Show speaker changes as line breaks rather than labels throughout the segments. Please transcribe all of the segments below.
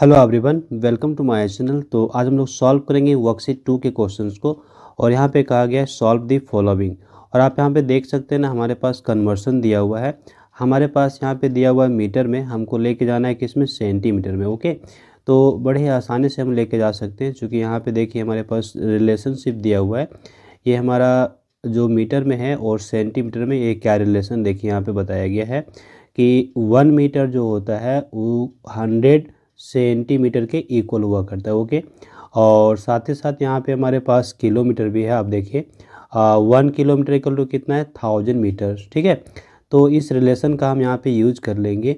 hello everyone welcome to my channel तो आज हम लोग सॉल्व करेंगे वर्कशीट टू के क्वेश्चंस को और यहाँ पे कहा गया है सॉल्व दी फॉलोइंग और आप यहाँ पे देख सकते हैं ना हमारे पास कन्वर्सन दिया हुआ है हमारे पास यहाँ पे दिया हुआ है मीटर में हमको लेके जाना है किसमें सेंटीमीटर में ओके तो बड़े आसानी से हम ले जा सकते हैं चूँकि यहाँ पर देखिए हमारे पास रिलेशनशिप दिया हुआ है ये हमारा जो मीटर में है और सेंटीमीटर में ये क्या रिलेशन देखिए यहाँ पर बताया गया है कि वन मीटर जो होता है वो हंड्रेड सेंटीमीटर के इक्वल हुआ करता है ओके और साथ ही साथ यहाँ पे हमारे पास किलोमीटर भी है आप देखिए वन किलोमीटर इक्वल टू कितना है थाउजेंड मीटर ठीक है तो इस रिलेशन का हम यहाँ पे यूज कर लेंगे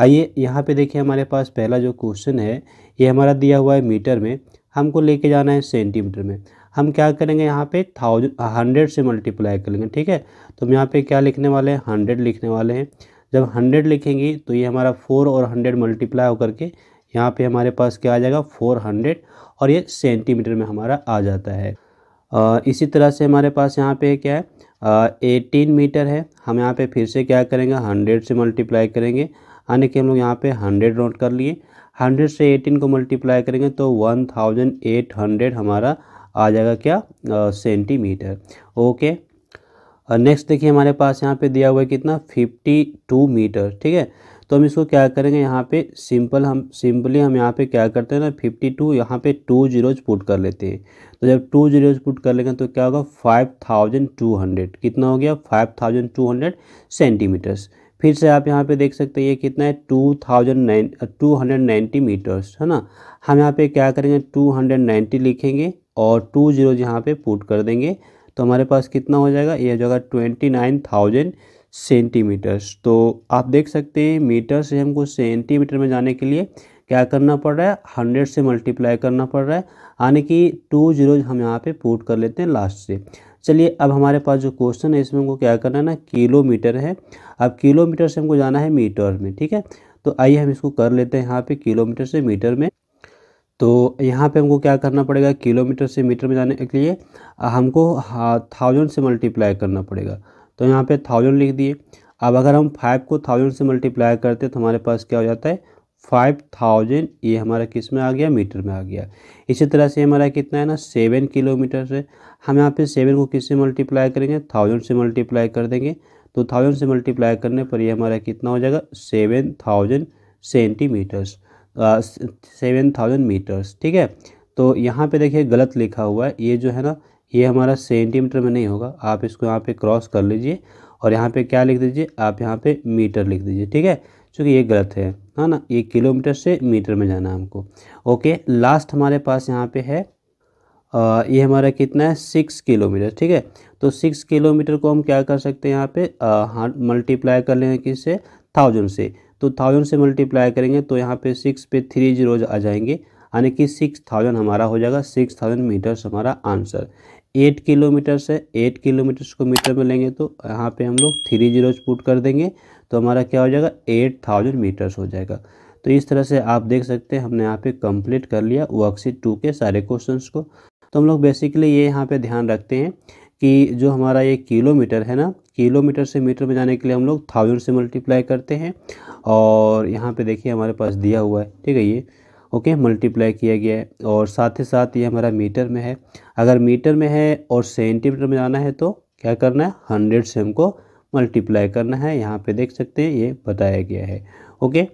आइए यहाँ पे देखिए हमारे पास पहला जो क्वेश्चन है ये हमारा दिया हुआ है मीटर में हमको लेके जाना है सेंटीमीटर में हम क्या करेंगे यहाँ पे थाउजेंड हंड्रेड से मल्टीप्लाई कर लेंगे ठीक है तो हम यहाँ पे क्या लिखने वाले हैं हंड्रेड लिखने वाले हैं जब हंड्रेड लिखेंगे तो ये हमारा फोर और हंड्रेड मल्टीप्लाई होकर के यहाँ पे हमारे पास क्या आ जाएगा 400 और ये सेंटीमीटर में हमारा आ जाता है आ, इसी तरह से हमारे पास यहाँ पे क्या है एटीन मीटर है हम यहाँ पे फिर से क्या करेंगे हंड्रेड से मल्टीप्लाई करेंगे यानी कि हम लोग यहाँ पे हंड्रेड नोट कर लिए हंड्रेड से एटीन को मल्टीप्लाई करेंगे तो वन थाउजेंड एट हंड्रेड हमारा आ जाएगा क्या सेंटीमीटर ओके नेक्स्ट देखिए हमारे पास यहाँ पर दिया हुआ है कितना फिफ्टी टू मीटर ठीक है तो हम इसको क्या करेंगे यहाँ पे सिंपल हम सिंपली हम यहाँ पे क्या करते हैं ना फिफ्टी टू यहाँ पर टू जीरोज पुट कर लेते हैं तो जब टू जीरोज पुट कर लेंगे तो क्या होगा फाइव थाउजेंड टू हंड्रेड कितना हो गया five thousand two hundred centimeters फिर से आप यहाँ पे देख सकते हैं ये कितना है two thousand nine two hundred ninety meters है ना हम यहाँ पे क्या करेंगे टू हंड्रेड नाइन्टी लिखेंगे और टू जीरोज यहाँ पर पुट कर देंगे तो हमारे पास कितना हो जाएगा ये हो ट्वेंटी नाइन थाउजेंड सेंटीमीटर्स तो आप देख सकते हैं मीटर से हमको सेंटीमीटर में जाने के लिए क्या करना पड़ रहा है हंड्रेड से मल्टीप्लाई करना पड़ रहा है यानी कि टू जीरो हम यहाँ पे पुट कर लेते हैं लास्ट से चलिए अब हमारे पास जो क्वेश्चन है इसमें हमको क्या करना है ना किलोमीटर है अब किलोमीटर से हमको जाना है मीटर में ठीक है तो आइए हम इसको कर लेते हैं यहाँ पे किलोमीटर से मीटर में तो यहाँ पे हमको क्या करना पड़ेगा किलोमीटर से मीटर में जाने के लिए हमको थाउजेंड से मल्टीप्लाई करना पड़ेगा तो यहाँ पे थाउजेंड लिख दिए अब अगर हम फाइव को थाउजेंड से मल्टीप्लाई करते तो हमारे पास क्या हो जाता है फाइव थाउजेंड ये हमारा किस में आ गया मीटर में आ गया इसी तरह से हमारा कितना है ना सेवन किलोमीटर से हम यहाँ पे सेवन को किससे मल्टीप्लाई करेंगे थाउजेंड से मल्टीप्लाई कर देंगे तो थाउजेंड से मल्टीप्लाई करने पर ये हमारा कितना हो जाएगा seven thousand centimeters seven thousand meters ठीक है तो यहाँ पे देखिए गलत लिखा हुआ है ये जो है ना ये हमारा सेंटीमीटर में नहीं होगा आप इसको यहाँ पे क्रॉस कर लीजिए और यहाँ पे क्या लिख दीजिए आप यहाँ पे मीटर लिख दीजिए ठीक है क्योंकि ये गलत है है हाँ ना ये किलोमीटर से मीटर में जाना है हमको ओके लास्ट हमारे पास यहाँ पे है आ, ये हमारा कितना है सिक्स किलोमीटर ठीक है तो सिक्स किलोमीटर को हम क्या कर सकते हैं यहाँ पर हाँ मल्टीप्लाई कर लेंगे किससे थाउजेंड से तो थाउजेंड से मल्टीप्लाई करेंगे तो यहाँ पे सिक्स पे थ्री जीरो आ जाएंगे यानी कि सिक्स थाउजेंड हमारा हो जाएगा सिक्स थाउजेंड मीटर्स हमारा आंसर एट किलोमीटर से एट किलोमीटर्स को मीटर में लेंगे तो यहाँ पे हम लोग थ्री जीरोज पुट कर देंगे तो हमारा क्या हो जाएगा एट थाउजेंड मीटर्स हो जाएगा तो इस तरह से आप देख सकते हैं हमने यहाँ पे कंप्लीट कर लिया वर्कशीट टू के सारे क्वेश्चंस को तो हम लोग बेसिकली ये यहाँ पे ध्यान रखते हैं कि जो हमारा ये किलोमीटर है ना किलोमीटर से मीटर में जाने के लिए हम लोग थाउजेंड से मल्टीप्लाई करते हैं और यहाँ पर देखिए हमारे पास दिया हुआ है ठीक है ये ओके मल्टीप्लाई किया गया है और साथ ही साथ ये हमारा मीटर में है अगर मीटर में है और सेंटीमीटर में जाना है तो क्या करना है हंड्रेड से हमको मल्टीप्लाई करना है यहाँ पे देख सकते हैं ये बताया गया है ओके